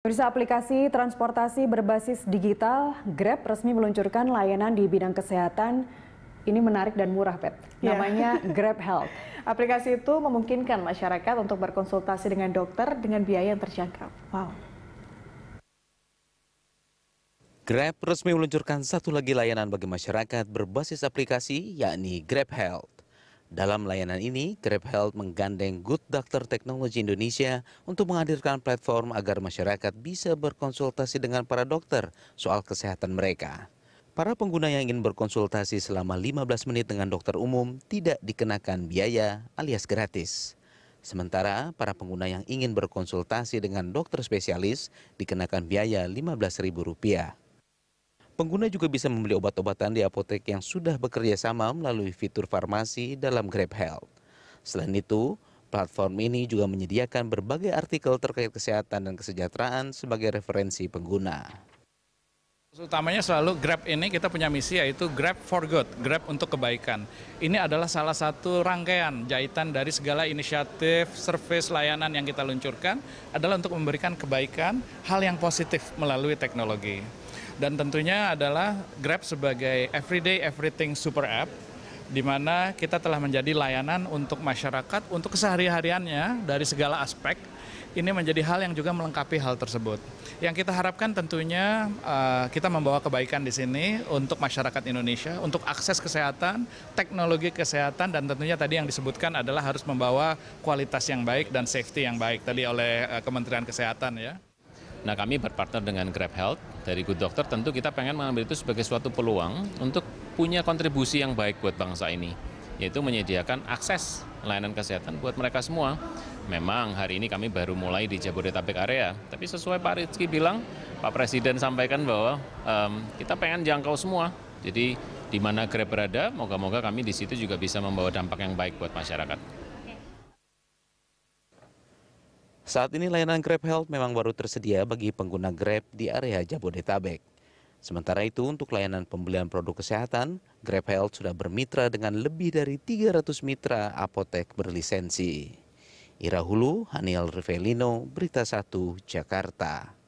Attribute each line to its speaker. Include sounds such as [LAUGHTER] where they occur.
Speaker 1: Perusahaan aplikasi transportasi berbasis digital Grab resmi meluncurkan layanan di bidang kesehatan ini menarik dan murah, Pet. Iya. Namanya [LAUGHS] Grab Health. Aplikasi itu memungkinkan masyarakat untuk berkonsultasi dengan dokter dengan biaya yang terjangkau. Wow.
Speaker 2: Grab resmi meluncurkan satu lagi layanan bagi masyarakat berbasis aplikasi, yakni Grab Health. Dalam layanan ini, Grab Health menggandeng Good Doctor Technology Indonesia untuk menghadirkan platform agar masyarakat bisa berkonsultasi dengan para dokter soal kesehatan mereka. Para pengguna yang ingin berkonsultasi selama 15 menit dengan dokter umum tidak dikenakan biaya alias gratis. Sementara para pengguna yang ingin berkonsultasi dengan dokter spesialis dikenakan biaya Rp15.000. Pengguna juga bisa membeli obat-obatan di apotek yang sudah bekerja sama melalui fitur farmasi dalam Grab Health. Selain itu, platform ini juga menyediakan berbagai artikel terkait kesehatan dan kesejahteraan sebagai referensi pengguna.
Speaker 3: Utamanya selalu Grab ini kita punya misi yaitu Grab for Good, Grab untuk kebaikan. Ini adalah salah satu rangkaian jahitan dari segala inisiatif, service layanan yang kita luncurkan adalah untuk memberikan kebaikan, hal yang positif melalui teknologi. Dan tentunya adalah Grab sebagai everyday everything super app di mana kita telah menjadi layanan untuk masyarakat untuk kesehari-hariannya dari segala aspek ini menjadi hal yang juga melengkapi hal tersebut. Yang kita harapkan tentunya uh, kita membawa kebaikan di sini untuk masyarakat Indonesia, untuk akses kesehatan, teknologi kesehatan, dan tentunya tadi yang disebutkan adalah harus
Speaker 1: membawa kualitas yang baik dan safety yang baik tadi oleh uh, Kementerian Kesehatan ya. Nah kami berpartner dengan Grab Health dari Good Doctor tentu kita pengen mengambil itu sebagai suatu peluang untuk punya kontribusi yang baik buat bangsa ini yaitu menyediakan akses layanan kesehatan buat mereka semua. Memang hari ini kami baru mulai di Jabodetabek area, tapi sesuai Pak Rizky bilang, Pak Presiden sampaikan bahwa um, kita pengen jangkau semua. Jadi di mana Grab berada, moga-moga kami di situ juga bisa membawa dampak yang baik buat masyarakat.
Speaker 2: Saat ini layanan Grab Health memang baru tersedia bagi pengguna Grab di area Jabodetabek. Sementara itu, untuk layanan pembelian produk kesehatan, Grab Health sudah bermitra dengan lebih dari 300 mitra apotek berlisensi. Ira Hulu, Haniel Rivelino, Berita 1, Jakarta.